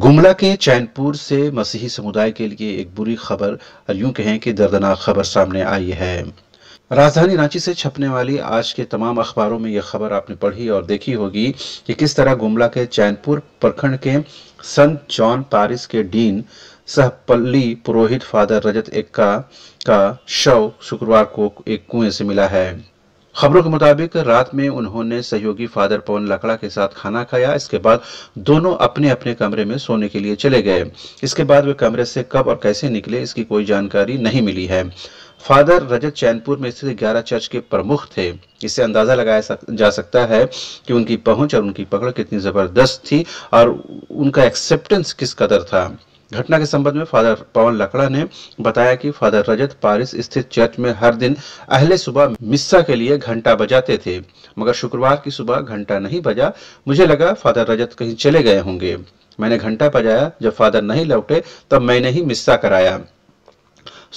गुमला के चैनपुर से मसीही समुदाय के लिए एक बुरी खबर यूं कहें कि दर्दनाक खबर सामने आई है राजधानी रांची से छपने वाली आज के तमाम अखबारों में यह खबर आपने पढ़ी और देखी होगी कि किस तरह गुमला के चैनपुर प्रखंड के संत जॉन पारिस के डीन सहपल्ली पुरोहित फादर रजत एक्का का शव शुक्रवार को एक कुएं से मिला है खबरों के मुताबिक रात में उन्होंने सहयोगी फादर पवन लकड़ा के साथ खाना खाया इसके बाद दोनों अपने अपने कमरे में सोने के लिए चले गए इसके बाद वे कमरे से कब और कैसे निकले इसकी कोई जानकारी नहीं मिली है फादर रजत चैनपुर में स्थित ग्यारह चर्च के प्रमुख थे इससे अंदाजा लगाया सक, जा सकता है कि उनकी पहुंच और उनकी पकड़ कितनी जबरदस्त थी और उनका एक्सेप्टेंस किस कदर था घटना के संबंध में फादर पवन लकड़ा ने बताया कि फादर रजत पारिस स्थित चर्च में हर दिन अहले सुबह मिस्सा के लिए घंटा बजाते थे मगर शुक्रवार की सुबह घंटा नहीं बजा मुझे लगा फादर रजत कहीं चले गए होंगे मैंने घंटा बजाया जब फादर नहीं लौटे तब मैंने ही मिस्सा कराया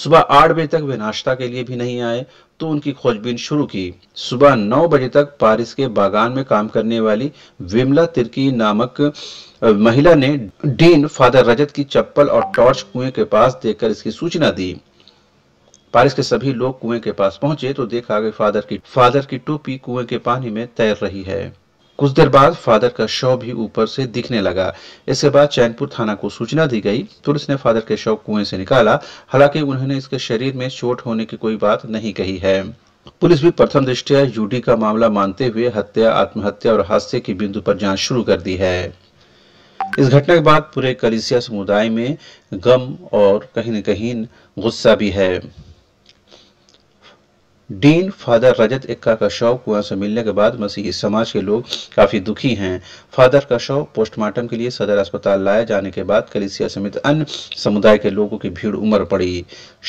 सुबह आठ बजे तक वे नाश्ता के लिए भी नहीं आए तो उनकी खोजबीन शुरू की सुबह नौ बजे तक पारिस के बागान में काम करने वाली विमला तिरकी नामक महिला ने डीन फादर रजत की चप्पल और टॉर्च कुएं के पास देखकर इसकी सूचना दी पारिस के सभी लोग कुएं के पास पहुंचे तो देखा कि फादर की फादर की टोपी कुएं के पानी में तैर रही है कुछ देर बाद फादर का शव भी ऊपर से दिखने लगा इसके बाद चैनपुर थाना को सूचना दी गई पुलिस ने फादर के शव कुएं से निकाला हालांकि उन्होंने इसके शरीर में चोट होने की कोई बात नहीं कही है पुलिस भी प्रथम दृष्टया यूडी का मामला मानते हुए हत्या आत्महत्या और हादसे की बिंदु पर जांच शुरू कर दी है इस घटना के बाद पूरे कलिसिया समुदाय में गम और कहीं न कहीं गुस्सा भी है डीन फादर रजत एक्का का शव कुआं से मिलने के बाद मसीही समाज के लोग काफ़ी दुखी हैं फादर का शव पोस्टमार्टम के लिए सदर अस्पताल लाए जाने के बाद कलिसिया समेत अन्य समुदाय के लोगों की भीड़ उमड़ पड़ी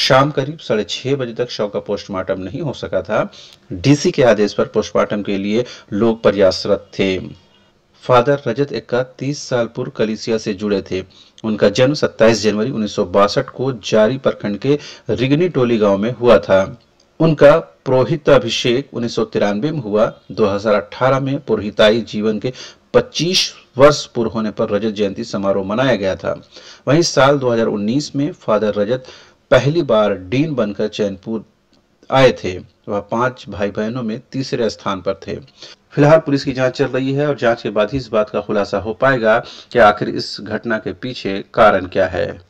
शाम करीब साढ़े छह बजे तक शव का पोस्टमार्टम नहीं हो सका था डीसी के आदेश पर पोस्टमार्टम के लिए लोग प्रयासरत थे फादर रजत एक्का तीस साल पूर्व कलिसिया से जुड़े थे उनका जन्म सत्ताईस जनवरी उन्नीस को जारी प्रखंड के रिगनी टोली गाँव में हुआ था उनका पुरोहित अभिषेक उन्नीस में हुआ 2018 में पुरोहिताई जीवन के 25 वर्ष पूर्व होने पर रजत जयंती समारोह मनाया गया था वहीं साल 2019 में फादर रजत पहली बार डीन बनकर चैनपुर आए थे वह पांच भाई बहनों में तीसरे स्थान पर थे फिलहाल पुलिस की जांच चल रही है और जांच के बाद ही इस बात का खुलासा हो पाएगा कि आखिर इस घटना के पीछे कारण क्या है